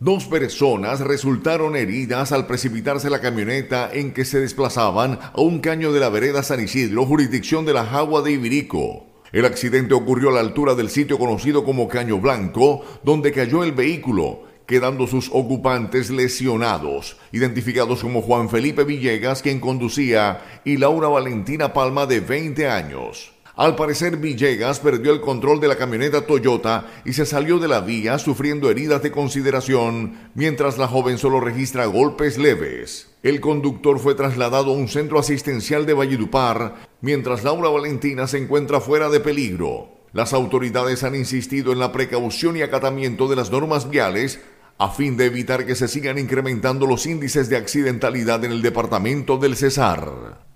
Dos personas resultaron heridas al precipitarse la camioneta en que se desplazaban a un caño de la vereda San Isidro, jurisdicción de la Jagua de Ibirico. El accidente ocurrió a la altura del sitio conocido como Caño Blanco, donde cayó el vehículo, quedando sus ocupantes lesionados, identificados como Juan Felipe Villegas, quien conducía, y Laura Valentina Palma, de 20 años. Al parecer, Villegas perdió el control de la camioneta Toyota y se salió de la vía sufriendo heridas de consideración, mientras la joven solo registra golpes leves. El conductor fue trasladado a un centro asistencial de Valledupar, mientras Laura Valentina se encuentra fuera de peligro. Las autoridades han insistido en la precaución y acatamiento de las normas viales a fin de evitar que se sigan incrementando los índices de accidentalidad en el departamento del Cesar.